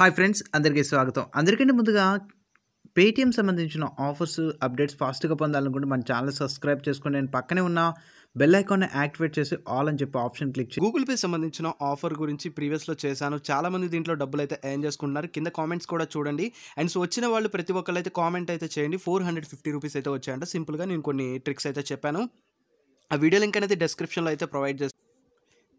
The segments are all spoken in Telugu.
హాయ్ ఫ్రెండ్స్ అందరికీ స్వాగతం అందరికంటే ముందుగా పేటీఎం సంబంధించిన ఆఫర్స్ అప్డేట్స్ ఫాస్ట్గా పొందాలనుకుంటే మన ఛానల్ సబ్స్క్రైబ్ చేసుకుని నేను పక్కనే ఉన్న బెల్ ఐకాన్ యాక్టివేట్ చేసి ఆల్ అని చెప్పి ఆప్షన్ క్లిక్ చేసి గూగుల్ పే సంబంధించిన ఆఫర్ గురించి ప్రీవియస్లో చేశాను చాలా మంది దీంట్లో డబ్బులు అయితే ఎయిన్ చేసుకుంటున్నారు కింద కామెంట్స్ కూడా చూడండి అండ్ సో వచ్చిన వాళ్ళు ప్రతి ఒక్కరు అయితే కామెంట్ అయితే చేయండి ఫోర్ హండ్రెడ్ ఫిఫ్టీ రూపీస్ అయితే వచ్చాయంట సింపుల్గా నేను కొన్ని ట్రిక్స్ అయితే చెప్పాను ఆ వీడియో లింక్ అనేది డిస్క్రిప్షన్లో అయితే ప్రొవైడ్ చేస్తాను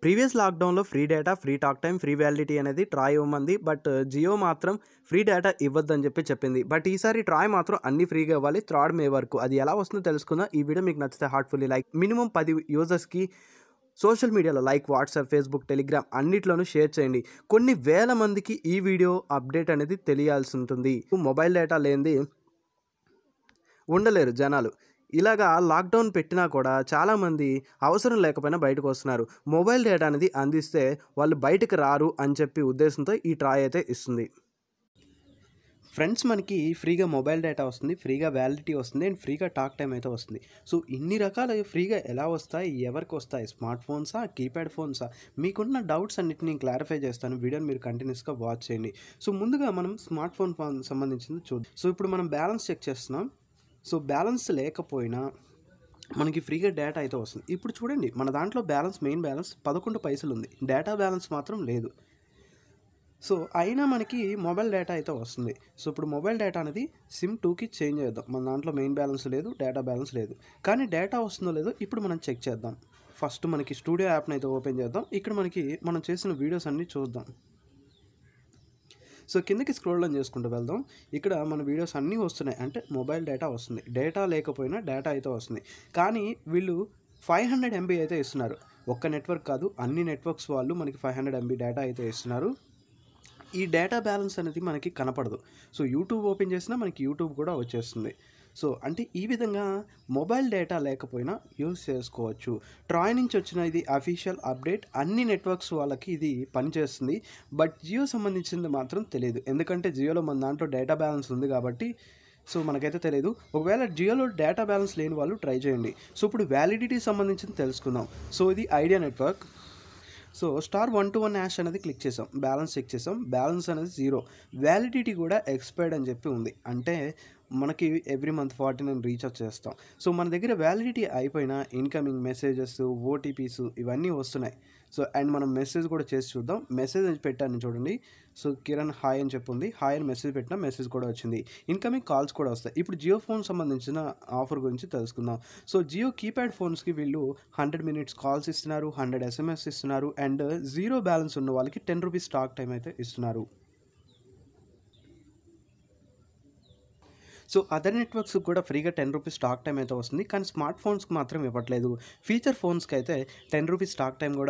ప్రీవియస్ లాక్డౌన్లో free data free talk time free validity అనేది ట్రాయ్ ఇవ్వమంది బట్ జియో మాత్రం ఫ్రీ డేటా ఇవ్వద్దని చెప్పి చెప్పింది బట్ ఈసారి ట్రాయ్ మాత్రం అన్ని ఫ్రీగా ఇవ్వాలి థ్రాడ్ మే వరకు అది ఎలా వస్తుందో తెలుసుకుందాం ఈ వీడియో మీకు నచ్చితే హార్ట్ఫుల్లీ లైక్ మినిమం పది యూజర్స్కి సోషల్ మీడియాలో లైక్ వాట్సాప్ ఫేస్బుక్ టెలిగ్రామ్ అన్నిట్లోనూ షేర్ చేయండి కొన్ని వేల మందికి ఈ వీడియో అప్డేట్ అనేది తెలియాల్సి ఉంటుంది మొబైల్ డేటా లేనిది ఉండలేరు జనాలు ఇలాగా లాక్డౌన్ పెట్టినా కూడా చాలామంది అవసరం లేకపోయినా బయటకు వస్తున్నారు మొబైల్ డేటా అనేది అందిస్తే వాళ్ళు బయటకు రారు అని చెప్పి ఉద్దేశంతో ఈ ట్రాయ్ అయితే ఇస్తుంది ఫ్రెండ్స్ మనకి ఫ్రీగా మొబైల్ డేటా వస్తుంది ఫ్రీగా వ్యాలిడిటీ వస్తుంది అండ్ ఫ్రీగా టాక్ టైం అయితే వస్తుంది సో ఇన్ని రకాలు ఫ్రీగా ఎలా వస్తాయి ఎవరికి వస్తాయి స్మార్ట్ ఫోన్సా కీప్యాడ్ ఫోన్సా మీకున్న డౌట్స్ అన్నిటిని నేను క్లారిఫై చేస్తాను వీడియోని మీరు కంటిన్యూస్గా వాచ్ చేయండి సో ముందుగా మనం స్మార్ట్ ఫోన్ సంబంధించింది చూద్దాం సో ఇప్పుడు మనం బ్యాలెన్స్ చెక్ చేస్తున్నాం సో బ్యాలెన్స్ లేకపోయినా మనకి ఫ్రీగా డేటా అయితే వస్తుంది ఇప్పుడు చూడండి మన దాంట్లో బ్యాలెన్స్ మెయిన్ బ్యాలెన్స్ పదకొండు పైసలు ఉంది డేటా బ్యాలెన్స్ మాత్రం లేదు సో అయినా మనకి మొబైల్ డేటా అయితే వస్తుంది సో ఇప్పుడు మొబైల్ డేటా అనేది సిమ్ టూకి చేంజ్ చేద్దాం మన దాంట్లో మెయిన్ బ్యాలెన్స్ లేదు డేటా బ్యాలెన్స్ లేదు కానీ డేటా వస్తుందో లేదో ఇప్పుడు మనం చెక్ చేద్దాం ఫస్ట్ మనకి స్టూడియో యాప్ని అయితే ఓపెన్ చేద్దాం ఇక్కడ మనకి మనం చేసిన వీడియోస్ అన్నీ చూద్దాం సో కిందకి స్క్రోల్ డౌన్ చేసుకుంటూ వెళ్దాం ఇక్కడ మన వీడియోస్ అన్నీ వస్తున్నాయి అంటే మొబైల్ డేటా వస్తుంది డేటా లేకపోయినా డేటా అయితే వస్తుంది కానీ వీళ్ళు ఫైవ్ హండ్రెడ్ ఎంబీ అయితే ఇస్తున్నారు ఒక్క నెట్వర్క్ కాదు అన్ని నెట్వర్క్స్ వాళ్ళు మనకి ఫైవ్ హండ్రెడ్ ఎంబీ డేటా అయితే ఇస్తున్నారు ఈ డేటా బ్యాలెన్స్ అనేది మనకి కనపడదు సో యూట్యూబ్ ఓపెన్ చేసినా మనకి యూట్యూబ్ కూడా వచ్చేస్తుంది సో అంటే ఈ విధంగా మొబైల్ డేటా లేకపోయినా యూజ్ చేసుకోవచ్చు ట్రాయ్ నుంచి వచ్చిన ఇది అఫీషియల్ అప్డేట్ అన్ని నెట్వర్క్స్ వాళ్ళకి ఇది పనిచేస్తుంది బట్ జియో సంబంధించింది మాత్రం తెలియదు ఎందుకంటే జియోలో మన దాంట్లో డేటా బ్యాలెన్స్ ఉంది కాబట్టి సో మనకైతే తెలియదు ఒకవేళ జియోలో డేటా బ్యాలెన్స్ లేని వాళ్ళు ట్రై చేయండి సో ఇప్పుడు వ్యాలిడిటీ సంబంధించింది తెలుసుకుందాం సో ఇది Idea network so star one two one hash అనేది క్లిక్ చేసాం బ్యాలెన్స్ చెక్ చేసాం బ్యాలెన్స్ అనేది జీరో వ్యాలిడిటీ కూడా ఎక్స్పైర్డ్ అని చెప్పి ఉంది అంటే మనకి every month forty nine recharge చేస్తాం సో మన దగ్గర వ్యాలిడిటీ అయిపోయిన ఇన్కమింగ్ మెసేజెస్ ఓటీపీస్ ఇవన్నీ వస్తున్నాయి సో అండ్ మనం మెసేజ్ కూడా చేసి చూద్దాం మెసేజ్ పెట్టాను చూడండి సో కిరణ్ హాయ్ అని చెప్పింది హాయ్ అని మెసేజ్ పెట్టిన మెసేజ్ కూడా వచ్చింది ఇన్కమింగ్ కాల్స్ కూడా వస్తాయి ఇప్పుడు జియో ఫోన్ సంబంధించిన ఆఫర్ గురించి తెలుసుకుందాం సో జియో కీప్యాడ్ ఫోన్స్కి వీళ్ళు హండ్రెడ్ మినిట్స్ కాల్స్ ఇస్తున్నారు హండ్రెడ్ ఎస్ఎంఎస్ ఇస్తున్నారు అండ్ జీరో బ్యాలెన్స్ ఉన్న వాళ్ళకి టెన్ రూపీస్ టాక్ టైం అయితే ఇస్తున్నారు సో అదర్ నెట్వర్క్స్ కూడా ఫ్రీగా టెన్ రూపీస్ స్టాక్ టైం అయితే వస్తుంది కానీ స్మార్ట్ ఫోన్స్కి మాత్రం ఇవ్వట్లేదు ఫీచర్ ఫోన్స్కి అయితే టెన్ రూపీస్ స్టాక్ టైం కూడా